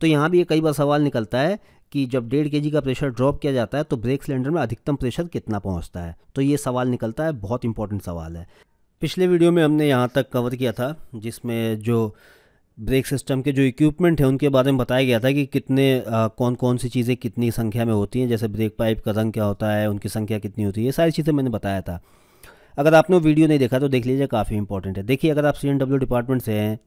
तो यहाँ भी ये कई बार सवाल निकलता है कि जब डेढ़ के का प्रेशर ड्रॉप किया जाता है तो ब्रेक सिलेंडर में अधिकतम प्रेशर कितना पहुँचता है तो ये सवाल निकलता है बहुत इंपॉर्टेंट सवाल है पिछले वीडियो में हमने यहाँ तक कवर किया था जिसमें जो ब्रेक सिस्टम के जो इक्विपमेंट हैं उनके बारे में बताया गया था कि कितने आ, कौन कौन सी चीज़ें कितनी संख्या में होती हैं जैसे ब्रेक पाइप का रंग क्या होता है उनकी संख्या कितनी होती है ये सारी चीज़ें मैंने बताया था अगर आपने वीडियो नहीं देखा तो देख लीजिए काफ़ी इंपॉर्टेंट है देखिए अगर आप सी डिपार्टमेंट से हैं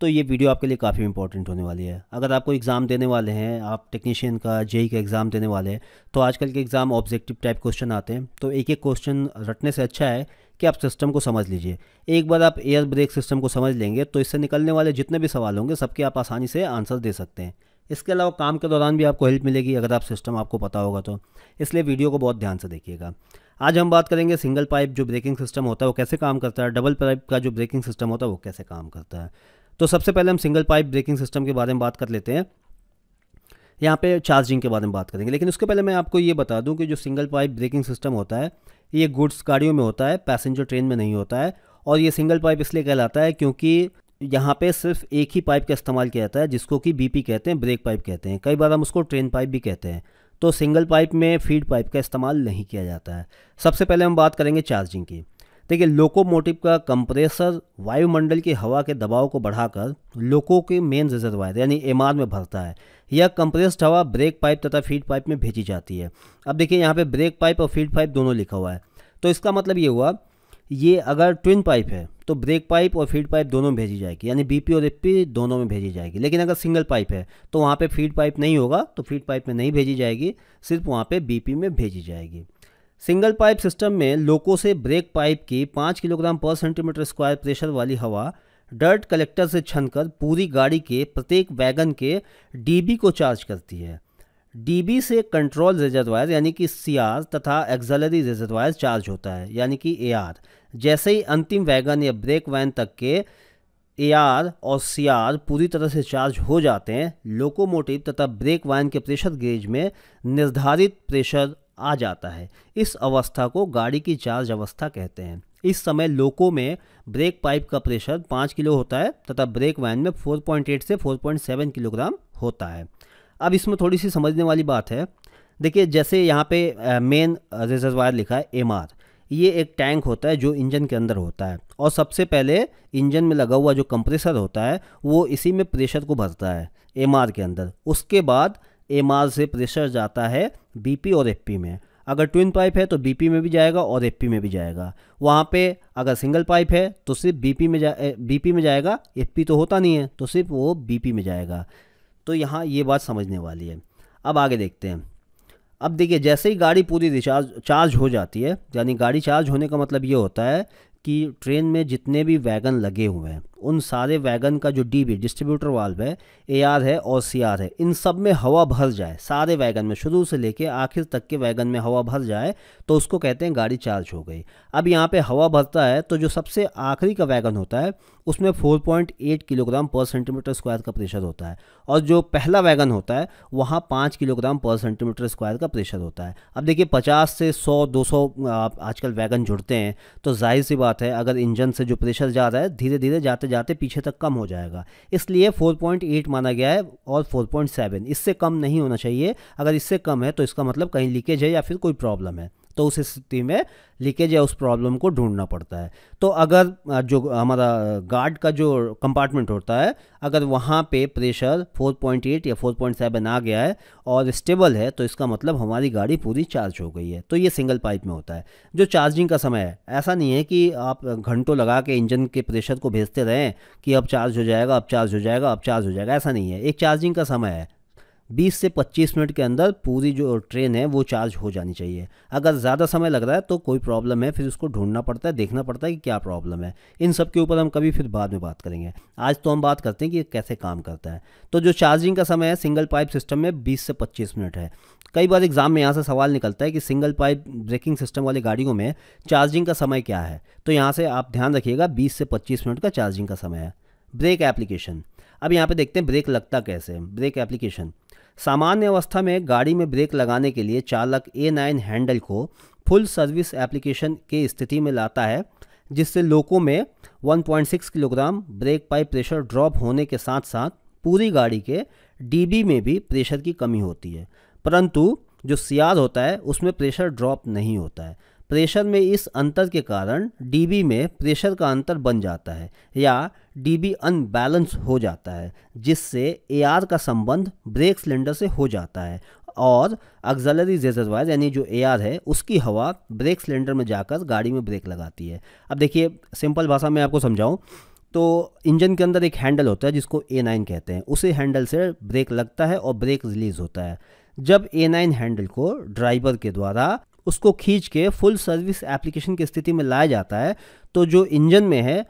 तो ये वीडियो आपके लिए काफ़ी इंपॉर्टेंट होने वाली है अगर आपको एग्ज़ाम देने वाले हैं आप टेक्नीशियन का जेई e e का एग्ज़ाम देने वाले हैं तो आजकल के एग्ज़ाम ऑब्जेक्टिव टाइप क्वेश्चन आते हैं तो एक एक क्वेश्चन रटने से अच्छा है कि आप सिस्टम को समझ लीजिए एक बार आप एयर ब्रेक सिस्टम को समझ लेंगे तो इससे निकलने वाले जितने भी सवाल होंगे सबके आप आसानी से आंसर दे सकते हैं इसके अलावा काम के दौरान भी आपको हेल्प मिलेगी अगर आप सिस्टम आपको पता होगा तो इसलिए वीडियो को बहुत ध्यान से देखिएगा आज हम बात करेंगे सिंगल पाइप जो ब्रेकिंग सिस्टम होता है वो कैसे काम करता है डबल पाइप का जो ब्रेकिंग सिस्टम होता है वो कैसे काम करता है तो सबसे पहले हम सिंगल पाइप ब्रेकिंग सिस्टम के बारे में बात कर लेते हैं यहाँ पे चार्जिंग के बारे में बात करेंगे लेकिन उसके पहले मैं आपको ये बता दूं कि जो सिंगल पाइप ब्रेकिंग सिस्टम होता है ये गुड्स गाड़ियों में होता है पैसेंजर ट्रेन में नहीं होता है और ये सिंगल पाइप इसलिए कहलाता है क्योंकि यहाँ पे सिर्फ एक ही पाइप का इस्तेमाल किया जाता है जिसको कि बीपी कहते हैं ब्रेक पाइप कहते हैं कई बार हम उसको ट्रेन पाइप भी कहते हैं तो सिंगल पाइप में फीड पाइप का इस्तेमाल नहीं किया जाता है सबसे पहले हम बात करेंगे चार्जिंग की देखिए लोकोमोटिव का कंप्रेसर वायुमंडल की हवा के दबाव को बढ़ाकर लोको के मेन रिजर्वायर यानी एमार में भरता है यह कंप्रेस्ड हवा ब्रेक पाइप तथा फीड पाइप में भेजी जाती है अब देखिए यहाँ पे ब्रेक पाइप और फीड पाइप दोनों लिखा हुआ है तो इसका मतलब ये हुआ ये अगर ट्विन पाइप है तो ब्रेक पाइप और फीड पाइप दोनों में भेजी जाएगी यानी बीपी और एफपी दोनों में भेजी जाएगी लेकिन अगर सिंगल पाइप है तो वहाँ पे फीड पाइप नहीं होगा तो फीड पाइप में नहीं भेजी जाएगी सिर्फ वहाँ पे बीपी में भेजी जाएगी सिंगल पाइप सिस्टम में लोको से ब्रेक पाइप की पाँच किलोग्राम पर सेंटीमीटर स्क्वायर प्रेशर वाली हवा डर्ट कलेक्टर से छनकर पूरी गाड़ी के प्रत्येक वैगन के डीबी को चार्ज करती है डीबी से कंट्रोल रिजर्वायर यानी कि सीआर तथा एक्जलरी रिजर्वायर चार्ज होता है यानी कि एआर जैसे ही अंतिम वैगन या ब्रेक वैन तक के ए और सी पूरी तरह से चार्ज हो जाते हैं लोकोमोटिव तथा ब्रेक वैन के प्रेशर गेज में निर्धारित प्रेशर आ जाता है इस अवस्था को गाड़ी की चार्ज अवस्था कहते हैं इस समय लोको में ब्रेक पाइप का प्रेशर पाँच किलो होता है तथा ब्रेक वैन में फोर पॉइंट एट से फोर पॉइंट सेवन किलोग्राम होता है अब इसमें थोड़ी सी समझने वाली बात है देखिए जैसे यहाँ पे मेन रिजर्वायर लिखा है एम ये एक टैंक होता है जो इंजन के अंदर होता है और सबसे पहले इंजन में लगा हुआ जो कंप्रेसर होता है वो इसी में प्रेशर को भरता है एम के अंदर उसके बाद एम से प्रेशर जाता है बीपी और एफपी में अगर ट्विन पाइप है तो बीपी में भी जाएगा और एफपी में भी जाएगा वहाँ पे अगर सिंगल पाइप है तो सिर्फ बीपी में जा बीपी में जाएगा एफपी तो होता नहीं है तो सिर्फ वो बीपी में जाएगा तो यहाँ ये बात समझने वाली है अब आगे देखते हैं अब देखिए जैसे ही गाड़ी पूरी रिचार्ज चार्ज हो जाती है यानी गाड़ी चार्ज होने का मतलब ये होता है कि ट्रेन में जितने भी वैगन लगे हुए हैं उन सारे वैगन का जो डीबी डिस्ट्रीब्यूटर वाल्व है ए आर है और आर है इन सब में हवा भर जाए सारे वैगन में शुरू से लेके आखिर तक के वैगन में हवा भर जाए तो उसको कहते हैं गाड़ी चार्ज हो गई अब यहाँ पे हवा भरता है तो जो सबसे आखिरी का वैगन होता है उसमें 4.8 किलोग्राम पर सेंटीमीटर स्क्वायर का प्रेशर होता है और जो पहला वैगन होता है वहाँ पाँच किलोग्राम पर सेंटीमीटर स्क्वायर का प्रेशर होता है अब देखिए पचास से सौ दो सौ आजकल वैगन जुड़ते हैं तो जाहिर सी बात है अगर इंजन से जो प्रेशर जा रहा है धीरे धीरे जाते जाते पीछे तक कम हो जाएगा इसलिए फोर माना गया है और फोर इससे कम नहीं होना चाहिए अगर इससे कम है तो इसका मतलब कहीं लीकेज है या फिर कोई प्रॉब्लम है तो उस स्थिति में लीकेज या उस प्रॉब्लम को ढूंढना पड़ता है तो अगर जो हमारा गार्ड का जो कंपार्टमेंट होता है अगर वहाँ पे प्रेशर 4.8 या 4.7 आ गया है और स्टेबल है तो इसका मतलब हमारी गाड़ी पूरी चार्ज हो गई है तो ये सिंगल पाइप में होता है जो चार्जिंग का समय है ऐसा नहीं है कि आप घंटों लगा के इंजन के प्रेशर को भेजते रहें कि अब चार्ज हो जाएगा अब चार्ज हो जाएगा अब चार्ज हो जाएगा ऐसा नहीं है एक चार्जिंग का समय है 20 से 25 मिनट के अंदर पूरी जो ट्रेन है वो चार्ज हो जानी चाहिए अगर ज़्यादा समय लग रहा है तो कोई प्रॉब्लम है फिर उसको ढूंढना पड़ता है देखना पड़ता है कि क्या प्रॉब्लम है इन सब के ऊपर हम कभी फिर बाद में बात करेंगे आज तो हम बात करते हैं कि कैसे काम करता है तो जो चार्जिंग का समय है सिंगल पाइप सिस्टम में बीस से पच्चीस मिनट है कई बार एग्जाम में यहाँ से सवाल निकलता है कि सिंगल पाइप ब्रेकिंग सिस्टम वाली गाड़ियों में चार्जिंग का समय क्या है तो यहाँ से आप ध्यान रखिएगा बीस से पच्चीस मिनट का चार्जिंग का समय है ब्रेक एप्लीकेशन अब यहाँ पे देखते हैं ब्रेक लगता कैसे ब्रेक एप्लीकेशन सामान्य अवस्था में गाड़ी में ब्रेक लगाने के लिए चालक ए नाइन हैंडल को फुल सर्विस एप्लीकेशन के स्थिति में लाता है जिससे लोको में 1.6 kilogram brake pipe pressure drop होने के साथ साथ पूरी गाड़ी के डीबी में भी प्रेशर की कमी होती है परंतु जो सियार होता है उसमें प्रेशर ड्रॉप नहीं होता है प्रेशर में इस अंतर के कारण डीबी में प्रेशर का अंतर बन जाता है या डीबी अनबैलेंस हो जाता है जिससे एआर का संबंध ब्रेक सिलेंडर से हो जाता है और अक्जलरी रिजर्वायर यानी जो एआर है उसकी हवा ब्रेक सिलेंडर में जाकर गाड़ी में ब्रेक लगाती है अब देखिए सिंपल भाषा में आपको समझाऊँ तो इंजन के अंदर एक हैंडल होता है जिसको ए नाइन कहते हैं उसी हैंडल से ब्रेक लगता है और ब्रेक रिलीज होता है जब ए नाइन हैंडल को ड्राइवर के द्वारा उसको खींच के फुल सर्विस एप्लीकेशन की स्थिति में लाया जाता है तो जो इंजन में है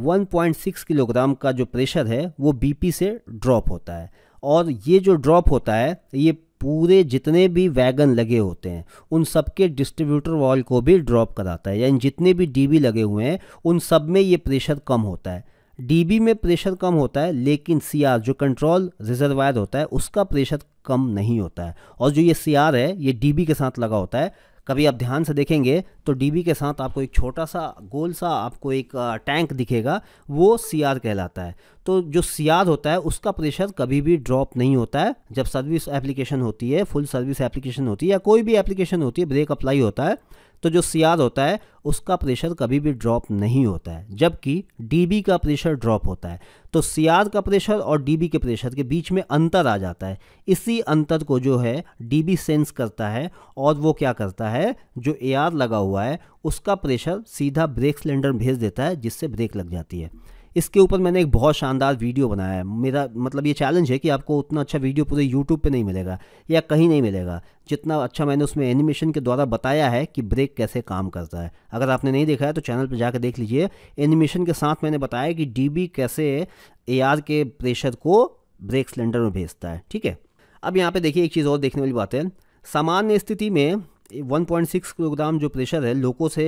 1.6 किलोग्राम का जो प्रेशर है वो बीपी से ड्रॉप होता है और ये जो ड्रॉप होता है ये पूरे जितने भी वैगन लगे होते हैं उन सब के डिस्ट्रीब्यूटर वॉल को भी ड्रॉप कराता है यानी जितने भी डीबी लगे हुए हैं उन सब में ये प्रेशर कम होता है डीबी में प्रेशर कम होता है लेकिन सीआर जो कंट्रोल रिजर्वायर होता है उसका प्रेशर कम नहीं होता है और जो ये सीआर है ये डीबी के साथ लगा होता है कभी आप ध्यान से देखेंगे तो डीबी के साथ आपको एक छोटा सा गोल सा आपको एक टैंक दिखेगा वो सियाद कहलाता है तो जो सियाद होता है उसका प्रेशर कभी भी ड्रॉप नहीं होता है जब सर्विस एप्लीकेशन होती है फुल सर्विस एप्लीकेशन होती है या कोई भी एप्लीकेशन होती है ब्रेक अप्लाई होता है तो जो सियाज होता है उसका प्रेशर कभी भी ड्रॉप नहीं होता है जबकि डीबी का प्रेशर ड्रॉप होता है तो सियाज का प्रेशर और डीबी के प्रेशर के बीच में अंतर आ जाता है इसी अंतर को जो है डीबी सेंस करता है और वो क्या करता है जो एआर लगा हुआ है उसका प्रेशर सीधा ब्रेक सिलेंडर भेज देता है जिससे ब्रेक लग जाती है इसके ऊपर मैंने एक बहुत शानदार वीडियो बनाया है मेरा मतलब ये चैलेंज है कि आपको उतना अच्छा वीडियो पूरे यूट्यूब पे नहीं मिलेगा या कहीं नहीं मिलेगा जितना अच्छा मैंने उसमें एनिमेशन के द्वारा बताया है कि ब्रेक कैसे काम करता है अगर आपने नहीं देखा है तो चैनल पर जाकर देख लीजिए एनिमेशन के साथ मैंने बताया कि डी कैसे ए के प्रेशर को ब्रेक सिलेंडर में भेजता है ठीक है अब यहाँ पर देखिए एक चीज़ और देखने वाली बात है सामान्य स्थिति में 1.6 किलोग्राम जो प्रेशर है लोको से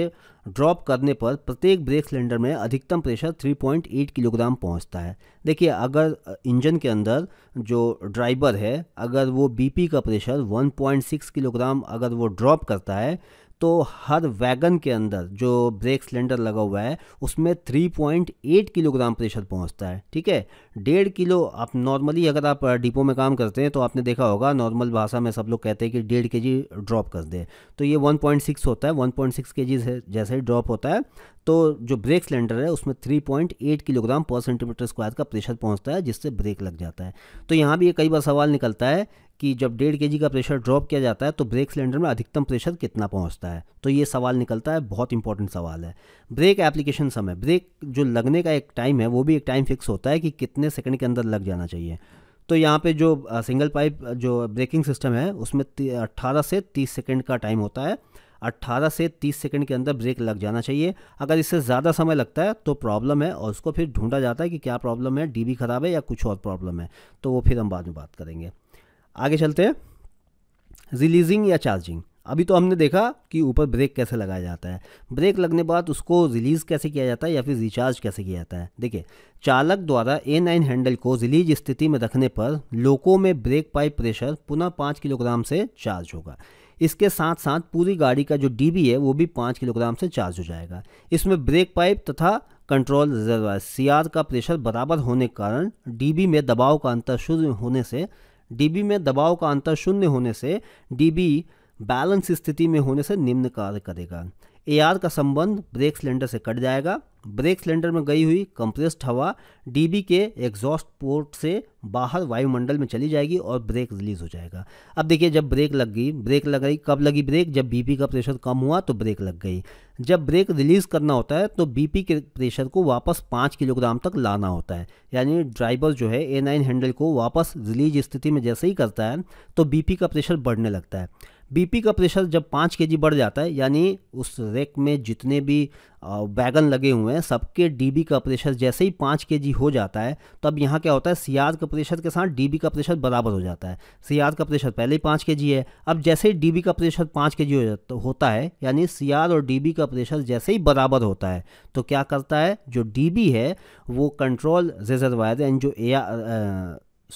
ड्रॉप करने पर प्रत्येक ब्रेक सिलेंडर में अधिकतम प्रेशर 3.8 किलोग्राम पहुंचता है देखिए अगर इंजन के अंदर जो ड्राइवर है अगर वो बीपी का प्रेशर 1.6 किलोग्राम अगर वो ड्रॉप करता है तो हर वैगन के अंदर जो ब्रेक सिलेंडर लगा हुआ है उसमें 3.8 किलोग्राम प्रेशर पहुंचता है ठीक है डेढ़ किलो आप नॉर्मली अगर आप डिपो में काम करते हैं तो आपने देखा होगा नॉर्मल भाषा में सब लोग कहते हैं कि डेढ़ के ड्रॉप कर दे तो ये 1.6 होता है 1.6 पॉइंट है जैसे ही ड्रॉप होता है तो जो ब्रेक सिलेंडर है उसमें 3.8 किलोग्राम पर सेंटीमीटर स्क्वायर का प्रेशर पहुंचता है जिससे ब्रेक लग जाता है तो यहाँ भी ये कई बार सवाल निकलता है कि जब डेढ़ के का प्रेशर ड्रॉप किया जाता है तो ब्रेक सिलेंडर में अधिकतम प्रेशर कितना पहुंचता है तो ये सवाल निकलता है बहुत इंपॉर्टेंट सवाल है ब्रेक एप्लीकेशन समय ब्रेक जो लगने का एक टाइम है वो भी एक टाइम फिक्स होता है कि कितने सेकंड के अंदर लग जाना चाहिए तो यहाँ पे जो सिंगल पाइप जो ब्रेकिंग सिस्टम है उसमें 18 से 30 सेकंड का टाइम होता है अट्ठारह से तीस सेकंड के अंदर ब्रेक लग जाना चाहिए अगर इससे ज़्यादा समय लगता है तो प्रॉब्लम है और उसको फिर ढूंढा जाता है कि क्या प्रॉब्लम है डी ख़राब है या कुछ और प्रॉब्लम है तो वो फिर हम बाद में बात करेंगे आगे चलते हैं रिलीजिंग या चार्जिंग अभी तो हमने देखा कि ऊपर ब्रेक कैसे लगाया जाता है ब्रेक लगने बाद उसको रिलीज़ कैसे किया जाता है या फिर रिचार्ज कैसे किया जाता है देखिए चालक द्वारा ए नाइन हैंडल को रिलीज स्थिति में रखने पर लोको में ब्रेक पाइप प्रेशर पुनः पाँच किलोग्राम से चार्ज होगा इसके साथ साथ पूरी गाड़ी का जो डीबी है वो भी पाँच किलोग्राम से चार्ज हो जाएगा इसमें ब्रेक पाइप तथा कंट्रोल रिजर्वर सीआर का प्रेशर बराबर होने के कारण डीबी में दबाव का अंतर शून्य होने से डीबी में दबाव का अंतर शून्य होने से डीबी बैलेंस स्थिति में होने से निम्न कार्य करेगा ए आर का संबंध ब्रेक सिलेंडर से कट जाएगा ब्रेक सिलेंडर में गई हुई कंप्रेस्ड हवा डीबी के एग्जॉस्ट पोर्ट से बाहर वायुमंडल में चली जाएगी और ब्रेक रिलीज हो जाएगा अब देखिए जब ब्रेक लग गई ब्रेक लग गई कब लगी ब्रेक जब बीपी का प्रेशर कम हुआ तो ब्रेक लग गई जब ब्रेक रिलीज़ करना होता है तो बीपी के प्रेशर को वापस पाँच किलोग्राम तक लाना होता है यानी ड्राइवर जो है ए नाइन हैंडल को वापस रिलीज स्थिति में जैसे ही करता है तो बी का प्रेशर बढ़ने लगता है बीपी का प्रेशर जब पाँच के बढ़ जाता है यानी उस रेक में जितने भी वैगन लगे हुए हैं सबके डीबी का प्रेशर जैसे ही पाँच के हो जाता है तब तो यहाँ क्या होता है सी का प्रेशर के साथ डीबी का प्रेशर बराबर हो जाता है सी का प्रेशर पहले ही पाँच के है अब जैसे ही डीबी का प्रेशर पाँच के हो जाता होता है यानी सी और डीबी का प्रेशर जैसे ही बराबर होता है तो क्या करता है जो डीबी है वो कंट्रोल रिजर्वायर एंड जो ए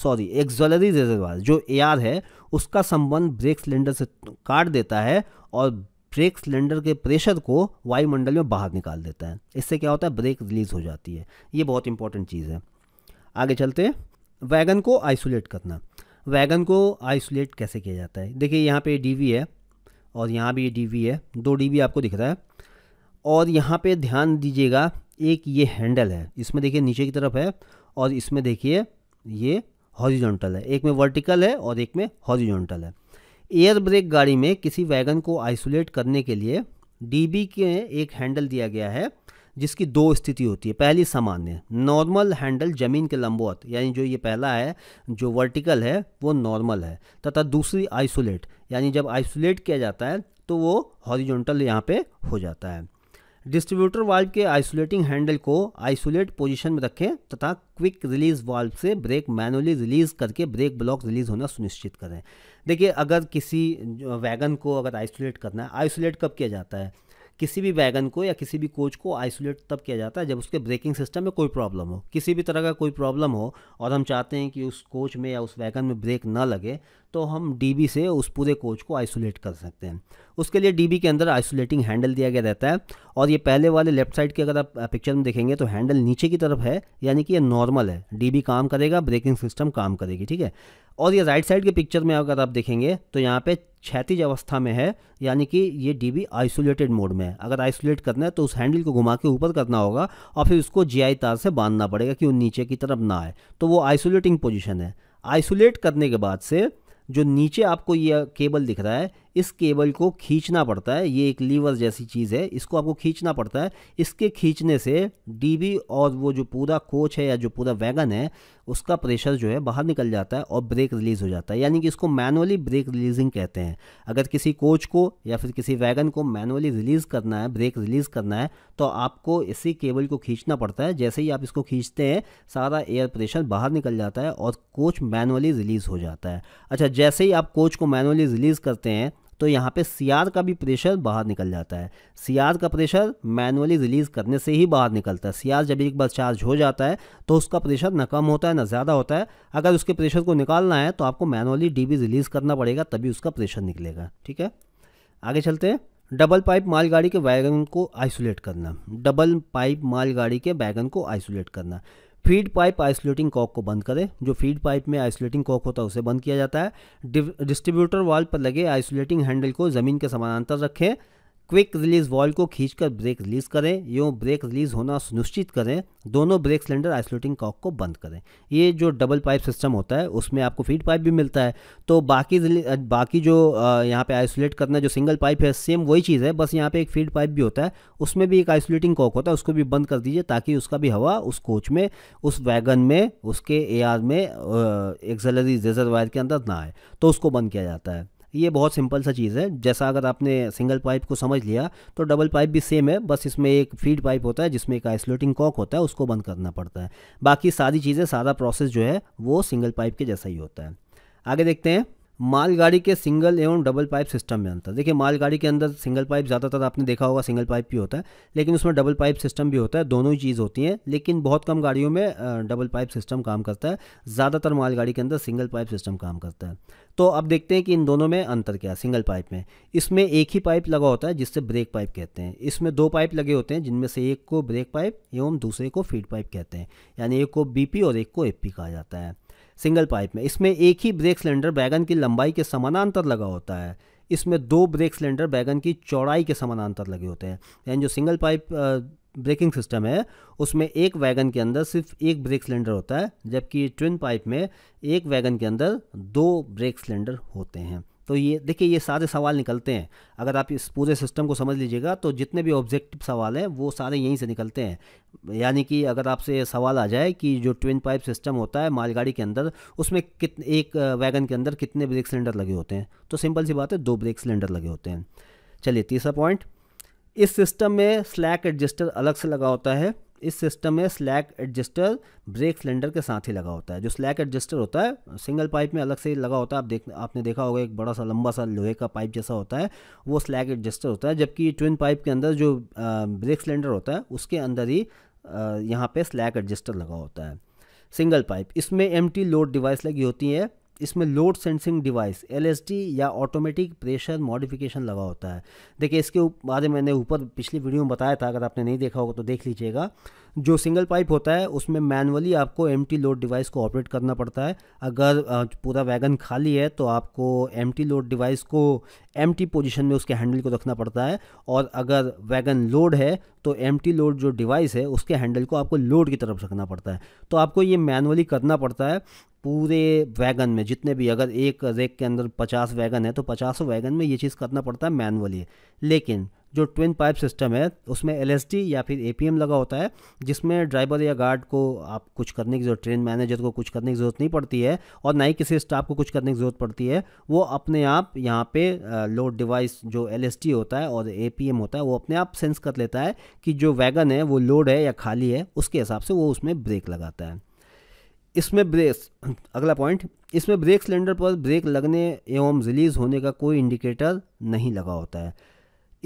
सॉरी एक्जलरी रिजर्वायर जो ए है उसका संबंध ब्रेक सिलेंडर से काट देता है और ब्रेक सिलेंडर के प्रेशर को वायुमंडल में बाहर निकाल देता है इससे क्या होता है ब्रेक रिलीज हो जाती है ये बहुत इंपॉर्टेंट चीज़ है आगे चलते वैगन को आइसोलेट करना वैगन को आइसोलेट कैसे किया जाता है देखिए यहाँ पे डी है और यहाँ भी डी है दो डी आपको दिख रहा है और यहाँ पे ध्यान दीजिएगा एक ये हैंडल है इसमें देखिए नीचे की तरफ है और इसमें देखिए ये हॉरिजॉन्टल है एक में वर्टिकल है और एक में हॉरिजॉन्टल है एयर ब्रेक गाड़ी में किसी वैगन को आइसोलेट करने के लिए डीबी के एक हैंडल दिया गया है जिसकी दो स्थिति होती है पहली सामान्य नॉर्मल हैंडल जमीन के लंबवत यानी जो ये पहला है जो वर्टिकल है वो नॉर्मल है तथा दूसरी आइसोलेट यानी जब आइसोलेट किया जाता है तो वो हॉरिजॉन्टल यहाँ पे हो जाता है डिस्ट्रीब्यूटर वाल्व के आइसोलेटिंग हैंडल को आइसोलेट पोजीशन में रखें तथा क्विक रिलीज वाल्व से ब्रेक मैनुअली रिलीज करके ब्रेक ब्लॉक रिलीज होना सुनिश्चित करें देखिए अगर किसी वैगन को अगर आइसोलेट करना है आइसोलेट कब किया जाता है किसी भी वैगन को या किसी भी कोच को आइसोलेट तब किया जाता है जब उसके ब्रेकिंग सिस्टम में कोई प्रॉब्लम हो किसी भी तरह का कोई प्रॉब्लम हो और हम चाहते हैं कि उस कोच में या उस वैगन में ब्रेक ना लगे तो हम डीबी से उस पूरे कोच को आइसोलेट कर सकते हैं उसके लिए डी के अंदर आइसोलेटिंग हैंडल दिया गया रहता है और ये पहले वाले लेफ्ट साइड के अगर आप पिक्चर में देखेंगे तो हैंडल नीचे की तरफ है यानी कि ये नॉर्मल है डी काम करेगा ब्रेकिंग सिस्टम काम करेगी ठीक है और ये राइट साइड के पिक्चर में अगर आप देखेंगे तो यहाँ पे क्षैतिज अवस्था में है यानी कि ये डीबी आइसोलेटेड मोड में है अगर आइसोलेट करना है तो उस हैंडल को घुमा के ऊपर करना होगा और फिर उसको जीआई तार से बांधना पड़ेगा कि वो नीचे की तरफ ना आए तो वो आइसोलेटिंग पोजिशन है आइसोलेट करने के बाद से जो नीचे आपको ये केबल दिख रहा है इस केबल को खींचना पड़ता है ये एक लीवर जैसी चीज़ है इसको आपको खींचना पड़ता है इसके खींचने से डीबी और वो जो पूरा कोच है या जो पूरा वैगन है उसका प्रेशर जो है बाहर निकल जाता है और ब्रेक रिलीज़ हो जाता है यानी कि इसको मैनुअली ब्रेक रिलीजिंग कहते हैं अगर किसी कोच को या फिर किसी वैगन को मैनुअली रिलीज़ करना है ब्रेक रिलीज़ करना है तो आपको इसी केबल को खींचना पड़ता है जैसे ही आप इसको खींचते हैं सारा एयर प्रेशर बाहर निकल जाता है और कोच मैनुअली रिलीज़ हो जाता है अच्छा जैसे ही आप कोच को मैनुअली रिलीज़ करते हैं तो यहाँ पे सीआर का भी प्रेशर बाहर निकल जाता है सीआर का प्रेशर मैनुअली रिलीज़ करने से ही बाहर निकलता है सीआर जब एक बार चार्ज हो जाता है तो उसका प्रेशर ना कम होता है ना ज़्यादा होता है अगर उसके प्रेशर को निकालना है तो आपको मैनुअली डी रिलीज़ करना पड़ेगा तभी उसका प्रेशर निकलेगा ठीक है आगे चलते हैं डबल पाइप मालगाड़ी के वैगन को आइसोलेट करना डबल पाइप मालगाड़ी के वैगन को आइसोलेट करना फीड पाइप आइसोलेटिंग कॉक को बंद करें जो फीड पाइप में आइसोलेटिंग कॉक होता है उसे बंद किया जाता है डिस्ट्रीब्यूटर वाल पर लगे आइसोलेटिंग हैंडल को ज़मीन के समानांतर रखें क्विक रिलीज वॉल को खींचकर ब्रेक रिलीज करें यो ब्रेक रिलीज होना सुनिश्चित करें दोनों ब्रेक सिलेंडर आइसोलेटिंग कॉक को बंद करें ये जो डबल पाइप सिस्टम होता है उसमें आपको फीड पाइप भी मिलता है तो बाकी बाकी जो यहाँ पे आइसोलेट करना जो सिंगल पाइप है सेम वही चीज़ है बस यहाँ पे एक फीड पाइप भी होता है उसमें भी एक आइसोलेटिंग कॉक होता है उसको भी बंद कर दीजिए ताकि उसका भी हवा उस कोच में उस वैगन में उसके ए में एक्सलरी जेजर वायर के अंदर ना आए तो उसको बंद किया जाता है ये बहुत सिंपल सा चीज़ है जैसा अगर आपने सिंगल पाइप को समझ लिया तो डबल पाइप भी सेम है बस इसमें एक फीड पाइप होता है जिसमें एक आइसोलेटिंग कॉक होता है उसको बंद करना पड़ता है बाकी सारी चीज़ें सारा प्रोसेस जो है वो सिंगल पाइप के जैसा ही होता है आगे देखते हैं मालगाड़ी के सिंगल एवं डबल पाइप सिस्टम में अंतर देखिए मालगाड़ी के अंदर सिंगल पाइप ज़्यादातर आपने देखा होगा सिंगल पाइप भी होता है लेकिन उसमें डबल पाइप सिस्टम भी होता है दोनों ही चीज़ होती है लेकिन बहुत कम गाड़ियों में डबल पाइप सिस्टम काम करता है ज़्यादातर मालगाड़ी के अंदर सिंगल पाइप सिस्टम काम करता है तो अब देखते हैं कि इन दोनों में अंतर क्या है सिंगल पाइप में इसमें एक ही पाइप लगा होता है जिससे ब्रेक पाइप कहते हैं इसमें दो पाइप लगे होते हैं जिनमें से एक को ब्रेक पाइप एवं दूसरे को फीड पाइप कहते हैं यानी एक को बी और एक को एपी कहा जाता है सिंगल पाइप में इसमें एक ही ब्रेक सिलेंडर बैगन की लंबाई के समानांतर लगा होता है इसमें दो ब्रेक सिलेंडर बैगन की चौड़ाई के समानांतर लगे होते हैं यानी जो सिंगल पाइप ब्रेकिंग सिस्टम है उसमें एक वैगन के अंदर सिर्फ एक ब्रेक सिलेंडर होता है जबकि ट्विन पाइप में एक वैगन के अंदर दो ब्रेक सिलेंडर होते हैं तो ये देखिए ये सारे सवाल निकलते हैं अगर आप इस पूरे सिस्टम को समझ लीजिएगा तो जितने भी ऑब्जेक्टिव सवाल हैं वो सारे यहीं से निकलते हैं यानी कि अगर आपसे सवाल आ जाए कि जो ट्विन पाइप सिस्टम होता है मालगाड़ी के अंदर उसमें कित एक वैगन के अंदर कितने ब्रेक सिलेंडर लगे होते हैं तो सिंपल सी बात है दो ब्रेक सिलेंडर लगे होते हैं चलिए तीसरा पॉइंट इस सिस्टम में स्लैक एडजस्टर अलग से लगा होता है इस सिस्टम में स्लैक एडजस्टर ब्रेक सिलेंडर के साथ ही लगा होता है जो स्लैक एडजस्टर होता है सिंगल पाइप में अलग से लगा होता है आप देख आपने देखा होगा एक बड़ा सा लंबा सा लोहे का पाइप जैसा होता है वो स्लैक एडजस्टर होता है जबकि ट्विन पाइप के अंदर जो ब्रेक सिलेंडर होता है उसके अंदर ही यहाँ पर स्लैक एडजस्टर लगा होता है सिंगल पाइप इसमें एम लोड डिवाइस लगी होती है इसमें लोड सेंसिंग डिवाइस एल या ऑटोमेटिक प्रेशर मॉडिफिकेशन लगा होता है देखिए इसके बारे मैंने ऊपर पिछली वीडियो में बताया था अगर आपने नहीं देखा होगा तो देख लीजिएगा जो सिंगल पाइप होता है उसमें मैनुअली आपको एम लोड डिवाइस को ऑपरेट करना पड़ता है अगर पूरा वैगन खाली है तो आपको एम लोड डिवाइस को एम पोजीशन में उसके हैंडल को रखना पड़ता है और अगर वैगन लोड है तो एम लोड जो डिवाइस है उसके हैंडल को आपको लोड की तरफ रखना पड़ता है तो आपको ये मैनुअली करना पड़ता है पूरे वैगन में जितने भी अगर एक रेक के अंदर पचास वैगन है तो पचासों वैगन में ये चीज़ करना पड़ता है मैनुअली लेकिन जो ट्विन पाइप सिस्टम है उसमें एल या फिर ए लगा होता है जिसमें ड्राइवर या गार्ड को आप कुछ करने की जरूरत ट्रेन मैनेजर को कुछ करने की ज़रूरत नहीं पड़ती है और ना ही किसी स्टाफ को कुछ करने की ज़रूरत पड़ती है वो अपने आप यहाँ पे लोड डिवाइस जो एल होता है और ए होता है वो अपने आप सेंस कर लेता है कि जो वैगन है वो लोड है या खाली है उसके हिसाब से वो उसमें ब्रेक लगाता है इसमें ब्रेक्स अगला पॉइंट इसमें ब्रेक सिलेंडर पर ब्रेक लगने एवं रिलीज़ होने का कोई इंडिकेटर नहीं लगा होता है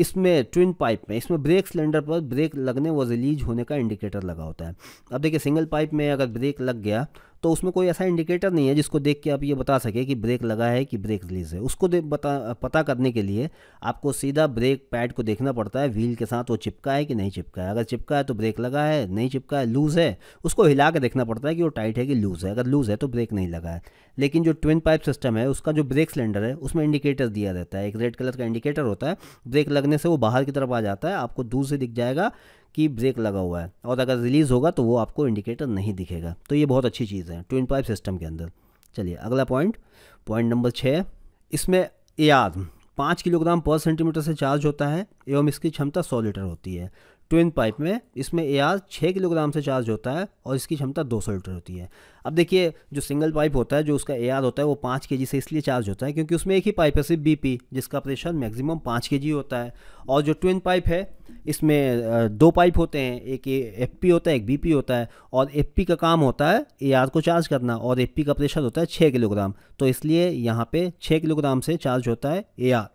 इसमें ट्विन पाइप में इसमें ब्रेक सिलेंडर पर ब्रेक लगने व रिलीज होने का इंडिकेटर लगा होता है अब देखिए सिंगल पाइप में अगर ब्रेक लग गया तो उसमें कोई ऐसा इंडिकेटर नहीं है जिसको देख के आप ये बता सके कि ब्रेक लगा है कि ब्रेक रिलीज है उसको बता पता करने के लिए आपको सीधा ब्रेक पैड को देखना पड़ता है व्हील के साथ वो चिपका है कि नहीं चिपका है अगर चिपका है तो ब्रेक लगा है नहीं चिपका है लूज़ है उसको हिला के देखना पड़ता है कि वो टाइट है कि लूज़ है अगर लूज़ है तो ब्रेक नहीं लगा है लेकिन जो ट्विन पाइप सिस्टम है उसका जो ब्रेक सिलेंडर है उसमें इंडिकेटर दिया रहता है एक रेड कलर का इंडिकेटर होता है ब्रेक लगने से वो बाहर की तरफ आ जाता है आपको दूर से दिख जाएगा कि ब्रेक लगा हुआ है और अगर रिलीज़ होगा तो वो आपको इंडिकेटर नहीं दिखेगा तो ये बहुत अच्छी चीज़ है ट्विन पाइप सिस्टम के अंदर चलिए अगला पॉइंट पॉइंट नंबर छः इसमें ए आर पाँच किलोग्राम पर सेंटीमीटर से चार्ज होता है एवं इसकी क्षमता सौ लीटर होती है ट्विन पाइप में इसमें ए आर छः किलोग्राम से चार्ज होता है और इसकी क्षमता दो सौ लीटर होती है अब देखिए जो सिंगल पाइप होता है जो उसका ए आर होता है वो पाँच के जी से इसलिए चार्ज होता है क्योंकि उसमें एक ही पाइप है सिर्फ बी पी जिसका प्रेशर मैक्सिमम पाँच के जी होता है और जो ट्विन पाइप है इसमें दो पाइप होते हैं एक एफ पी होता है एक बी पी होता है और एफ पी का काम होता है ए आर को चार्ज करना और एफ पी का प्रेशर होता है छः किलोग्राम तो इसलिए यहाँ पे छः किलोग्राम से चार्ज होता है ए आर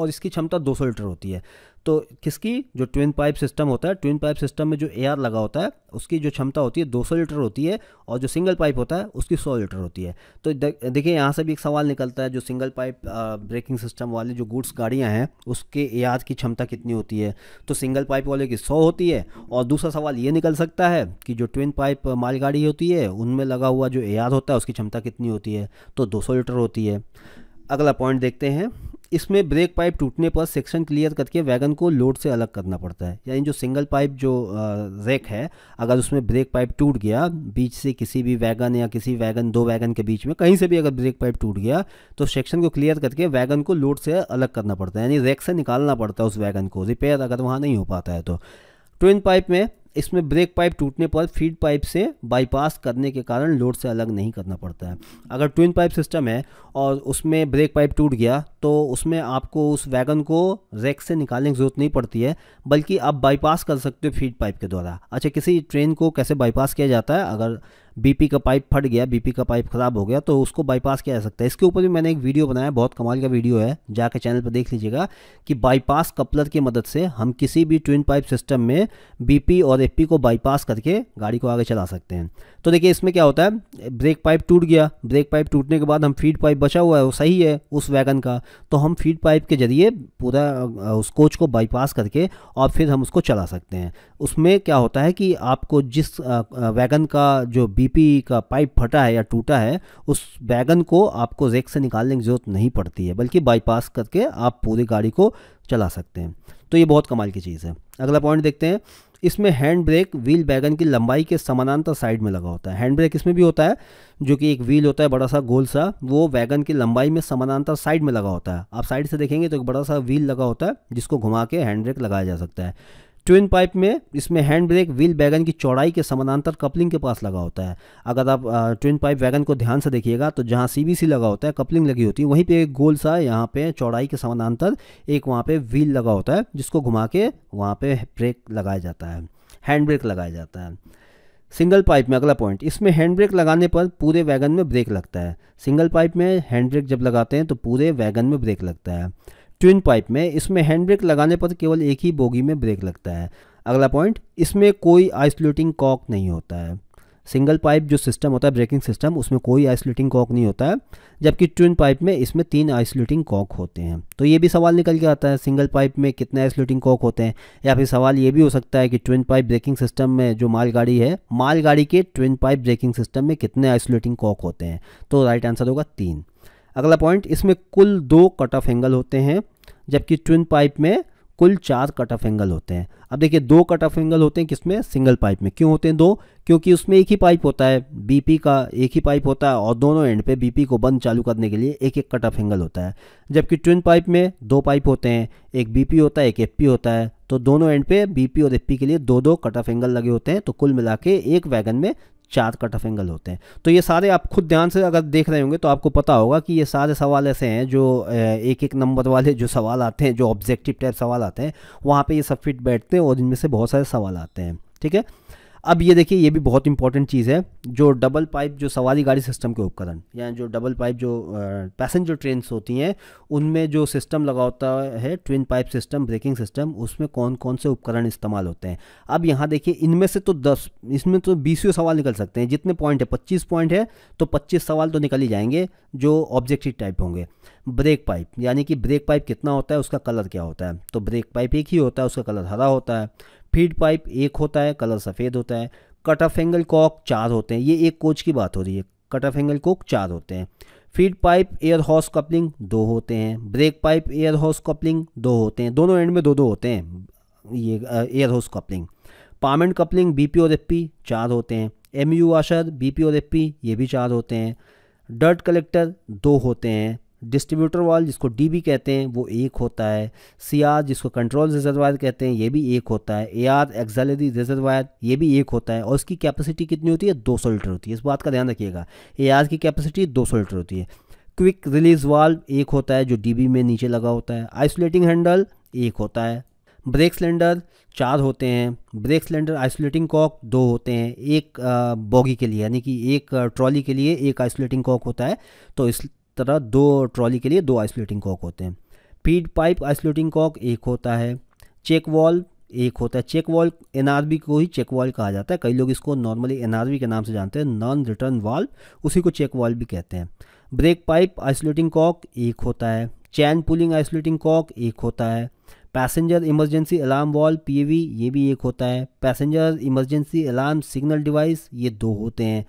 और इसकी क्षमता दो सौ लीटर होती है तो किसकी जो ट्विन पाइप सिस्टम होता है ट्विन पाइप सिस्टम में जो एयर लगा होता है उसकी जो क्षमता होती है 200 लीटर होती है और जो सिंगल पाइप होता है उसकी 100 लीटर होती है तो देखिए यहाँ से भी एक सवाल निकलता है जो सिंगल पाइप ब्रेकिंग सिस्टम वाली जो गुड्स गाड़ियाँ हैं उसके एयर की क्षमता कितनी होती है तो सिंगल पाइप वाले की सौ होती है और दूसरा सवाल ये निकल सकता है कि जो ट्विन पाइप मालगाड़ी होती है उनमें लगा हुआ जो ए होता है उसकी क्षमता कितनी होती है तो दो लीटर होती है अगला पॉइंट देखते हैं इसमें ब्रेक पाइप टूटने पर सेक्शन क्लियर करके वैगन को लोड से अलग करना पड़ता है यानी जो सिंगल पाइप जो रेक है अगर उसमें ब्रेक पाइप टूट गया बीच से किसी भी वैगन या किसी वैगन दो वैगन के बीच में कहीं से भी अगर ब्रेक पाइप टूट गया तो सेक्शन को क्लियर करके वैगन को लोड से अलग करना पड़ता है यानी रेक से निकालना पड़ता है उस वैगन को रिपेयर अगर वहाँ नहीं हो पाता है तो ट्विन पाइप में इसमें ब्रेक पाइप टूटने पर फीड पाइप से बाईपास करने के कारण लोड से अलग नहीं करना पड़ता है अगर ट्विन पाइप सिस्टम है और उसमें ब्रेक पाइप टूट गया तो उसमें आपको उस वैगन को रैक से निकालने की ज़रूरत नहीं पड़ती है बल्कि आप बाईपास कर सकते हो फीड पाइप के द्वारा अच्छा किसी ट्रेन को कैसे बाईपास किया जाता है अगर बीपी का पाइप फट गया बीपी का पाइप ख़राब हो गया तो उसको बाईपास किया जा सकता है इसके ऊपर भी मैंने एक वीडियो बनाया बहुत कमाल का वीडियो है जाके चैनल पर देख लीजिएगा कि बाईपास कपलर की मदद से हम किसी भी ट्विन पाइप सिस्टम में बीपी और एफपी को बाईपास करके गाड़ी को आगे चला सकते हैं तो देखिए इसमें क्या होता है ब्रेक पाइप टूट गया ब्रेक पाइप टूटने के बाद हम फीड पाइप बचा हुआ है वो सही है उस वैगन का तो हम फीड पाइप के जरिए पूरा उस कोच को बाईपास करके और फिर हम उसको चला सकते हैं उसमें क्या होता है कि आपको जिस वैगन का जो बीपी का पाइप फटा है या टूटा है उस वैगन को आपको जेक से निकालने की ज़रूरत नहीं पड़ती है बल्कि बाईपास करके आप पूरी गाड़ी को चला सकते हैं तो ये बहुत कमाल की चीज़ है अगला पॉइंट देखते हैं इसमें हैंड ब्रेक व्हील बैगन की लंबाई के समानांतर साइड में लगा होता है हैंड ब्रेक इसमें भी होता है जो कि एक व्हील होता है बड़ा सा गोल सा वो वैगन की लंबाई में समानांतर साइड में लगा होता है आप साइड से देखेंगे तो एक बड़ा सा व्हील लगा होता है जिसको घुमा के हैंड ब्रेक लगाया जा सकता है ट्विन पाइप में इसमें हैंड ब्रेक व्हील वैगन की चौड़ाई के समानांतर कपलिंग के पास लगा होता है अगर आप ट्विन पाइप वैगन को ध्यान से देखिएगा तो जहाँ सीबीसी लगा होता है कपलिंग लगी होती है वहीं पे एक गोल सा यहाँ पे चौड़ाई के समानांतर एक वहाँ पे व्हील लगा होता है जिसको घुमा के वहाँ पर ब्रेक लगाया जाता है हैंड ब्रेक लगाया जाता है सिंगल पाइप में अगला पॉइंट इसमें हैंड ब्रेक लगाने पर पूरे वैगन में ब्रेक लगता है सिंगल पाइप में हैंड ब्रेक जब लगाते हैं तो पूरे वैगन में ब्रेक लगता है ट्विन पाइप में इसमें हैंड ब्रेक लगाने पर केवल एक ही बोगी में ब्रेक लगता है अगला पॉइंट इसमें कोई आइसोलेटिंग कॉक नहीं होता है सिंगल पाइप जो सिस्टम होता है ब्रेकिंग सिस्टम उसमें कोई आइसोलेटिंग कॉक नहीं होता है जबकि ट्विन पाइप में इसमें तीन आइसोलेटिंग कॉक होते हैं तो ये भी सवाल निकल के आता है सिंगल पाइप में कितने आइसोलेटिंग कॉक होते हैं या फिर सवाल ये भी हो सकता है कि ट्विन पाइप ब्रेकिंग सिस्टम में जो मालगाड़ी है मालगाड़ी के ट्विन पाइप ब्रेकिंग सिस्टम में कितने आइसोलेटिंग कॉक होते हैं तो राइट आंसर होगा तीन अगला पॉइंट इसमें कुल दो कट ऑफ एंगल होते हैं जबकि ट्विन पाइप में कुल चार कट ऑफ एंगल होते हैं अब देखिए दो कट ऑफ एंगल होते हैं किसमें सिंगल पाइप में क्यों होते हैं दो क्योंकि उसमें एक ही पाइप होता है बीपी का एक ही पाइप होता है और दोनों एंड पे बीपी को बंद चालू करने के लिए एक एक कट ऑफ एंगल होता है जबकि ट्विन पाइप में दो पाइप होते हैं एक बीपी होता है एक एफपी होता है तो दोनों एंड पे बीपी और एफपी के लिए दो दो कट ऑफ एंगल लगे होते हैं तो कुल मिला के एक वैगन में चार कट ऑफ एंगल होते हैं तो ये सारे आप खुद ध्यान से अगर देख रहे होंगे तो आपको पता होगा कि ये सारे सवाल ऐसे हैं जो एक एक नंबर वाले जो सवाल आते हैं जो ऑब्जेक्टिव टाइप सवाल आते हैं वहाँ पर ये सब फिट बैठते हैं और इनमें से बहुत सारे सवाल आते हैं ठीक है अब ये देखिए ये भी बहुत इंपॉर्टेंट चीज़ है जो डबल पाइप जो सवारी गाड़ी सिस्टम के उपकरण या जो डबल पाइप जो पैसेंजर ट्रेन होती हैं उनमें जो सिस्टम लगा होता है twin pipe system braking system उसमें कौन कौन से उपकरण इस्तेमाल होते हैं अब यहाँ देखिए इनमें से तो दस इसमें तो बीसवें सवाल निकल सकते हैं जितने पॉइंट है पच्चीस पॉइंट है तो पच्चीस सवाल तो निकल ही जाएंगे जो ऑब्जेक्टिव टाइप होंगे ब्रेक पाइप यानी कि ब्रेक पाइप कितना होता है उसका कलर क्या होता है तो ब्रेक पाइप एक ही होता है उसका कलर हरा होता है फीड पाइप एक होता है कलर सफ़ेद होता है कट ऑफ एंगल कॉक चार होते हैं ये एक कोच की बात हो रही है कट ऑफ एंगल कोक चार होते हैं feed pipe air hose coupling दो होते हैं brake pipe air hose coupling दो होते हैं दोनों एंड में दो दो होते हैं ये एयर हॉस कपलिंग पामेंट कपलिंग बी पी और एफ पी चार होते हैं M U washer B P और एफ पी ये भी चार होते हैं डर्ट कलेक्टर दो होते हैं डिस्ट्रीब्यूटर वाल जिसको डी कहते हैं वो एक होता है सी जिसको कंट्रोल रिजर्वायर कहते हैं ये भी एक होता है ए आर एक्जालरी रिजर्वायर ये भी एक होता है और इसकी कैपेसिटी कितनी होती है 200 लीटर होती है इस बात का ध्यान रखिएगा ए आर की कैपेसिटी 200 लीटर होती है क्विक रिलीज वाल्व एक होता है जो डी में नीचे लगा होता है आइसोलेटिंग हैंडल एक होता है ब्रेक सिलेंडर चार होते हैं ब्रेक सिलेंडर आइसोलेटिंग कॉक दो होते हैं एक बॉगी के लिए यानी कि एक ट्रॉली के लिए एक आइसोलेटिंग कॉक होता है तो इस तरह दो ट्रॉली के लिए दो आइसोलेटिंग कॉक होते हैं फीड पाइप आइसोलेटिंग कॉक एक होता है चेक वॉल एक होता है चेक वॉल एनआरबी को ही चेक वॉल कहा जाता है कई लोग इसको नॉर्मली एनआरबी के नाम से जानते हैं नॉन रिटर्न वॉल उसी को चेक वॉल भी कहते हैं ब्रेक पाइप आइसोलेटिंग कॉक एक होता है चैन पुलिंग आइसोलेटिंग कॉक एक होता है पैसेंजर इमरजेंसी अलार्म वॉल पी ये भी एक होता है passenger emergency alarm signal device ये दो होते हैं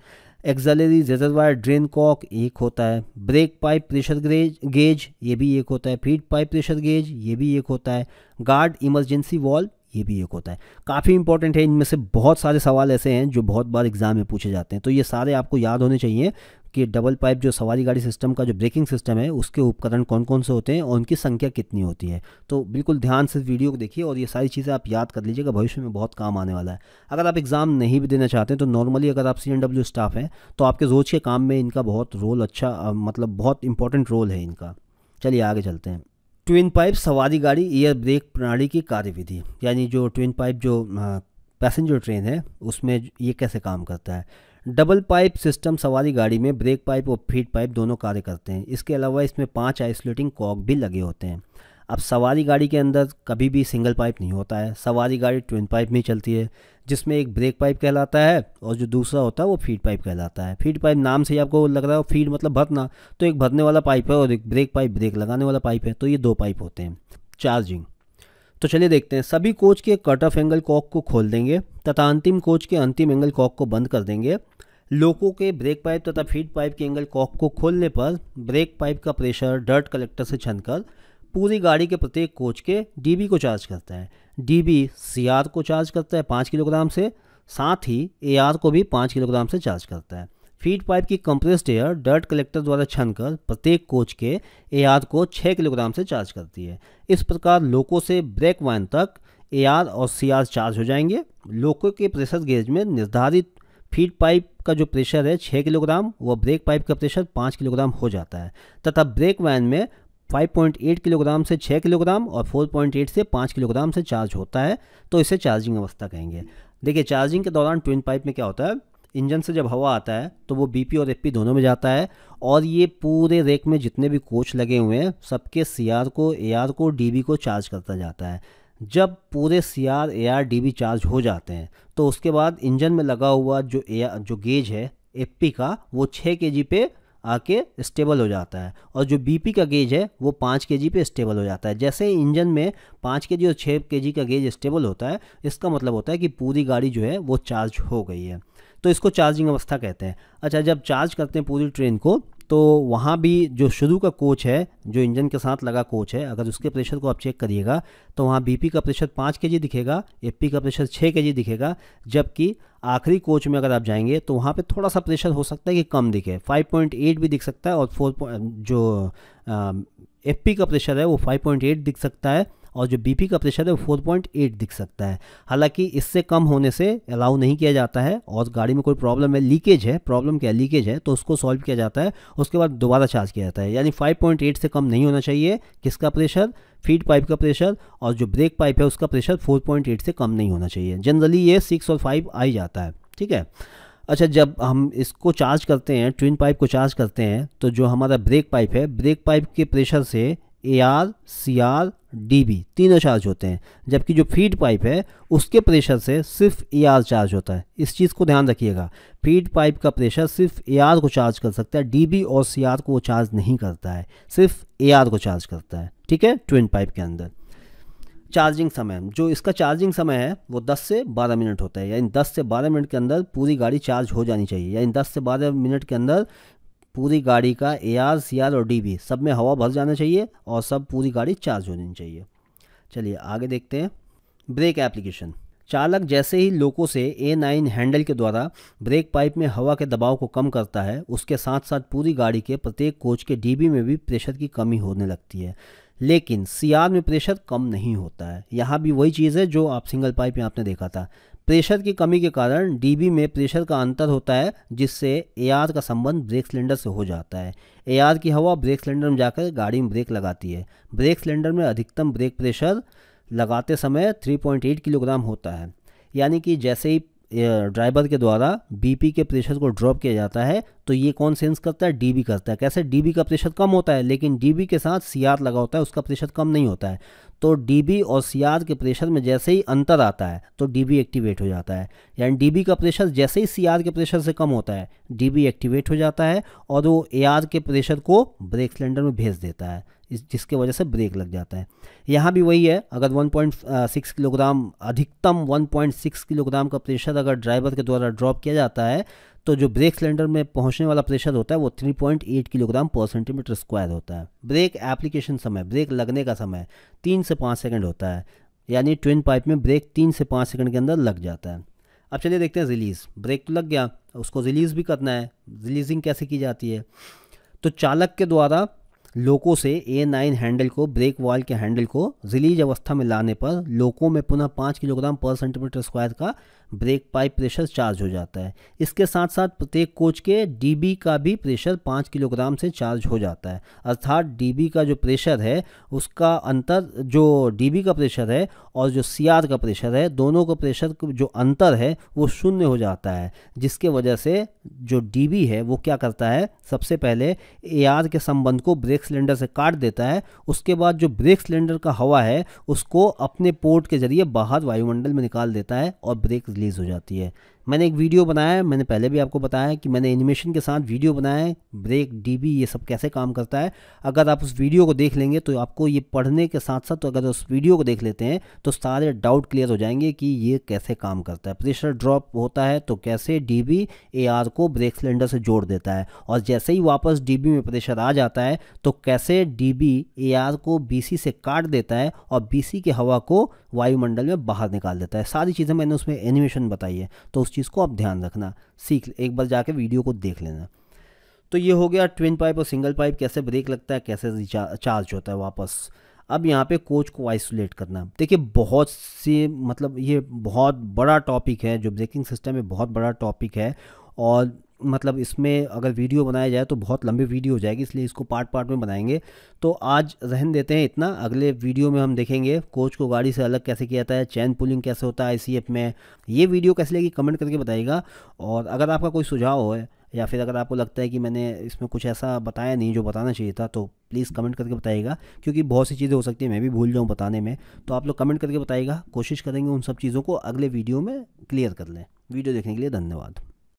एक्जलरी रिजर्वायर ड्रेन कॉक एक होता है ब्रेक पाइप प्रेशर ग्रेज गेज ये भी एक होता है फीड पाइप प्रेशर गेज ये भी एक होता है गार्ड इमरजेंसी वॉल्व ये भी एक होता है काफ़ी इंपॉर्टेंट है इनमें से बहुत सारे सवाल ऐसे हैं जो बहुत बार एग्जाम में पूछे जाते हैं तो ये सारे आपको याद होने चाहिए कि डबल पाइप जो सवारी गाड़ी सिस्टम का जो ब्रेकिंग सिस्टम है उसके उपकरण कौन कौन से होते हैं और उनकी संख्या कितनी होती है तो बिल्कुल ध्यान से वीडियो को देखिए और ये सारी चीज़ें आप याद कर लीजिएगा भविष्य में बहुत काम आने वाला है अगर आप एग्ज़ाम नहीं भी देना चाहते हैं तो नॉर्मली अगर आप सी स्टाफ हैं तो आपके रोज़ के काम में इनका बहुत रोल अच्छा मतलब बहुत इंपॉर्टेंट रोल है इनका चलिए आगे चलते हैं ट्विन पाइप सवारी गाड़ी एयर ब्रेक प्रणाली की कार्यविधि यानी जो ट्विन पाइप जो पैसेंजर ट्रेन है उसमें ये कैसे काम करता है डबल पाइप सिस्टम सवारी गाड़ी में ब्रेक पाइप और फीड पाइप दोनों कार्य करते हैं इसके अलावा इसमें पाँच आइसोलेटिंग कॉक भी लगे होते हैं अब सवारी गाड़ी के अंदर कभी भी सिंगल पाइप नहीं होता है सवारी गाड़ी ट्विन पाइप में चलती है जिसमें एक ब्रेक पाइप कहलाता है और जो दूसरा होता है वो फीड पाइप कहलाता है फीड पाइप नाम से ही आपको लग रहा है फीड मतलब भरना तो एक भरने वाला पाइप है और एक ब्रेक पाइप ब्रेक लगाने वाला पाइप है तो ये दो पाइप होते हैं चार्जिंग तो चलिए देखते हैं सभी कोच के कट ऑफ एंगल कॉक को खोल देंगे तथा अंतिम कोच के अंतिम एंगल कॉक को बंद कर देंगे लोको के ब्रेक पाइप तथा फीड पाइप के एंगल कॉक को खोलने पर ब्रेक पाइप का प्रेशर डर्ट कलेक्टर से छनकर पूरी गाड़ी के प्रत्येक कोच के डीबी को चार्ज करता है डीबी सीआर को चार्ज करता है पाँच किलोग्राम से साथ ही एआर को भी पाँच किलोग्राम से चार्ज करता है फीड पाइप की कंप्रेस्ड एयर डर्ट कलेक्टर द्वारा छनकर प्रत्येक कोच के एआर को 6 किलोग्राम से चार्ज करती है इस प्रकार लोको से ब्रेक वाइन तक एआर और सीआर चार्ज हो जाएंगे लोको के प्रेशर गेज में निर्धारित फीड पाइप का जो प्रेशर है 6 किलोग्राम व ब्रेक पाइप का प्रेशर 5 किलोग्राम हो जाता है तथा ब्रेक वैन में 5.8 किलोग्राम से 6 किलोग्राम और 4.8 से 5 किलोग्राम से चार्ज होता है तो इसे चार्जिंग अवस्था कहेंगे देखिए चार्जिंग के दौरान ट्विन पाइप में क्या होता है इंजन से जब हवा आता है तो वो बीपी और एफपी दोनों में जाता है और ये पूरे रेक में जितने भी कोच लगे हुए हैं सबके सीआर को एआर को डीबी को चार्ज करता जाता है जब पूरे C R A R D B charge हो जाते हैं तो उसके बाद इंजन में लगा हुआ जो ए जो गेज है एफ का वो छः के जी पे आके स्टेबल हो जाता है और जो बीपी का गेज है वो पाँच के जी पे स्टेबल हो जाता है जैसे इंजन में पाँच के जी और छः के जी का गेज स्टेबल होता है इसका मतलब होता है कि पूरी गाड़ी जो है वो चार्ज हो गई है तो इसको चार्जिंग अवस्था कहते हैं अच्छा जब चार्ज करते हैं पूरी ट्रेन को तो वहाँ भी जो शुरू का कोच है जो इंजन के साथ लगा कोच है अगर उसके प्रेशर को आप चेक करिएगा तो वहाँ बीपी का प्रेशर पाँच के दिखेगा एपी का प्रेशर छः के दिखेगा जबकि आखिरी कोच में अगर आप जाएंगे तो वहाँ पे थोड़ा सा प्रेशर हो सकता है कि कम दिखे 5.8 भी दिख सकता है और फोर जो एफ का प्रेशर है वो फाइव दिख सकता है और जो बीपी का प्रेशर है वो एट दिख सकता है हालांकि इससे कम होने से अलाउ नहीं किया जाता है और गाड़ी में कोई प्रॉब्लम है लीकेज है प्रॉब्लम क्या लीकेज है तो उसको सॉल्व किया जाता है उसके बाद दोबारा चार्ज किया जाता है यानी 5.8 से कम नहीं होना चाहिए किसका प्रेशर फीड पाइप का प्रेशर और जो ब्रेक पाइप है उसका प्रेशर 4.8 से कम नहीं होना चाहिए जनरली ये सिक्स और फाइव आ ही जाता है ठीक है अच्छा जब हम इसको चार्ज करते हैं ट्विन पाइप को चार्ज करते हैं तो जो हमारा ब्रेक पाइप है ब्रेक पाइप के प्रेशर से A R C R D तीनों चार्ज होते हैं जबकि जो फीड पाइप है उसके प्रेशर से सिर्फ ए आर चार्ज होता है इस चीज़ को ध्यान रखिएगा फीड पाइप का प्रेशर सिर्फ ए आर को चार्ज कर सकता है डी और सी आर को वो चार्ज नहीं करता है सिर्फ ए आर को चार्ज करता है ठीक है ट्विन पाइप के अंदर चार्जिंग समय जो इसका चार्जिंग समय है वो 10 से 12 मिनट होता है यानी 10 से 12 मिनट के अंदर पूरी गाड़ी चार्ज हो जानी चाहिए यानी 10 से 12 मिनट के अंदर पूरी गाड़ी का ए आर सी आर और डी बी सब में हवा भर जाना चाहिए और सब पूरी गाड़ी चार्ज होनी चाहिए चलिए आगे देखते हैं ब्रेक एप्लीकेशन चालक जैसे ही लोको से ए नाइन हैंडल के द्वारा ब्रेक पाइप में हवा के दबाव को कम करता है उसके साथ साथ पूरी गाड़ी के प्रत्येक कोच के डीबी में भी प्रेशर की कमी होने लगती है लेकिन सीआर में प्रेशर कम नहीं होता है यहाँ भी वही चीज़ है जो आप सिंगल पाइप में आपने देखा था प्रेशर की कमी के कारण डीबी में प्रेशर का अंतर होता है जिससे एआर का संबंध ब्रेक सिलेंडर से हो जाता है एआर की हवा ब्रेक सिलेंडर में जाकर गाड़ी में ब्रेक लगाती है ब्रेक सिलेंडर में अधिकतम ब्रेक प्रेशर लगाते समय 3.8 किलोग्राम होता है यानी कि जैसे ही ड्राइवर के द्वारा बीपी के प्रेशर को ड्रॉप किया जाता है तो ये कौन सेंस करता है डीबी करता है कैसे डीबी का प्रेशर कम होता है लेकिन डीबी के साथ सीआर लगा होता है उसका प्रेशर कम नहीं होता है तो डीबी और सीआर के प्रेशर में जैसे ही अंतर आता है तो डीबी एक्टिवेट हो जाता है यानी डीबी का प्रेशर जैसे ही सीआर के प्रेशर से कम होता है डीबी एक्टिवेट हो जाता है और वो एआर के प्रेशर को ब्रेक सिलेंडर में भेज देता है जिसके वजह से ब्रेक लग जाता है यहाँ भी वही है अगर 1.6 किलोग्राम अधिकतम 1.6 किलोग्राम का प्रेशर अगर ड्राइवर के द्वारा ड्रॉप किया जाता है तो जो ब्रेक सिलेंडर में पहुंचने वाला प्रेशर होता है वो 3.8 किलोग्राम पर सेंटीमीटर स्क्वायर होता है ब्रेक एप्लीकेशन समय ब्रेक लगने का समय तीन से पाँच सेकेंड होता है यानी ट्विन पाइप में ब्रेक तीन से पाँच सेकेंड के अंदर लग जाता है अब चलिए देखते हैं रिलीज़ ब्रेक तो लग गया उसको रिलीज़ भी करना है रिलीजिंग कैसे की जाती है तो चालक के द्वारा लोको से ए नाइन हैंडल को ब्रेक वाल के हैंडल को रिलीज अवस्था में लाने पर लोको में पुनः पाँच किलोग्राम पर सेंटीमीटर स्क्वायर का ब्रेक पाइप प्रेशर चार्ज हो जाता है इसके साथ साथ प्रत्येक कोच के डीबी का भी प्रेशर पाँच किलोग्राम से चार्ज हो जाता है अर्थात डीबी का जो प्रेशर है उसका अंतर जो डीबी का प्रेशर है और जो सीआर का प्रेशर है दोनों का प्रेशर जो अंतर है वो शून्य हो जाता है जिसके वजह से जो डीबी है वो क्या करता है सबसे पहले ए के संबंध को ब्रेक सिलेंडर से काट देता है उसके बाद जो ब्रेक सिलेंडर का हवा है उसको अपने पोर्ट के जरिए बाहर वायुमंडल में निकाल देता है और ब्रेक रिलीज हो जाती है मैंने एक वीडियो बनाया है मैंने पहले भी आपको बताया है कि मैंने एनिमेशन के साथ वीडियो बनाया है ब्रेक डीबी ये सब कैसे काम करता है अगर आप उस वीडियो को देख लेंगे तो आपको ये पढ़ने के साथ साथ तो अगर उस वीडियो को देख लेते हैं तो सारे डाउट क्लियर हो जाएंगे कि ये कैसे काम करता है प्रेशर ड्रॉप होता है तो कैसे डी बी को ब्रेक सिलेंडर से जोड़ देता है और जैसे ही वापस डी में प्रेशर आ जाता है तो कैसे डी बी को बी से काट देता है और बी की हवा को वायुमंडल में बाहर निकाल देता है सारी चीज़ें मैंने उसमें एनिमेशन बताई है तो उस चीज़ को आप ध्यान रखना सीख एक बार जाके वीडियो को देख लेना तो ये हो गया ट्विन पाइप और सिंगल पाइप कैसे ब्रेक लगता है कैसे चार्ज होता है वापस अब यहाँ पे कोच को आइसोलेट करना देखिए बहुत से मतलब ये बहुत बड़ा टॉपिक है जो ब्रेकिंग सिस्टम में बहुत बड़ा टॉपिक है और मतलब इसमें अगर वीडियो बनाया जाए तो बहुत लंबी वीडियो हो जाएगी इसलिए इसको पार्ट पार्ट में बनाएंगे तो आज रहन देते हैं इतना अगले वीडियो में हम देखेंगे कोच को गाड़ी से अलग कैसे किया जाता है चैन पुलिंग कैसे होता है आई में ये वीडियो कैसे लगी कमेंट करके बताइएगा और अगर आपका कोई सुझाव है या फिर अगर आपको लगता है कि मैंने इसमें कुछ ऐसा बताया नहीं जो बताना चाहिए था तो प्लीज़ कमेंट करके बताइएगा क्योंकि बहुत सी चीज़ें हो सकती हैं मैं भी भूल जाऊँ बताने में तो आप लोग कमेंट करके बताइएगा कोशिश करेंगे उन सब चीज़ों को अगले वीडियो में क्लियर कर लें वीडियो देखने के लिए धन्यवाद